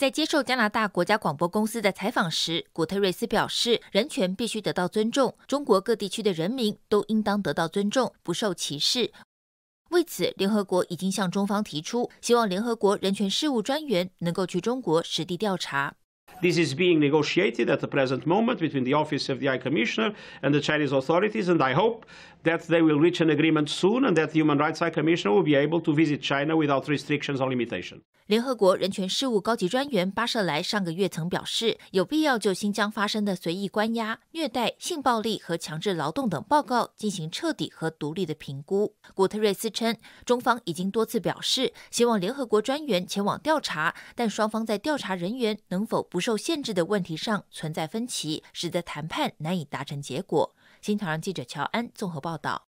在接受加拿大国家广播公司的采访时，古特瑞斯表示，人权必须得到尊重，中国各地区的人民都应当得到尊重，不受歧视。为此，联合国已经向中方提出，希望联合国人权事务专员能够去中国实地调查。This is being negotiated at the present moment between the Office of the High Commissioner and the Chinese authorities, and I hope that they will reach an agreement soon and that the Human Rights High Commissioner will be able to visit China without restrictions or limitation. 联合国人权事务高级专员巴舍莱上个月曾表示，有必要就新疆发生的随意关押、虐待、性暴力和强制劳动等报告进行彻底和独立的评估。古特瑞斯称，中方已经多次表示希望联合国专员前往调查，但双方在调查人员能否不受。受限制的问题上存在分歧，使得谈判难以达成结果。新唐人记者乔安综合报道。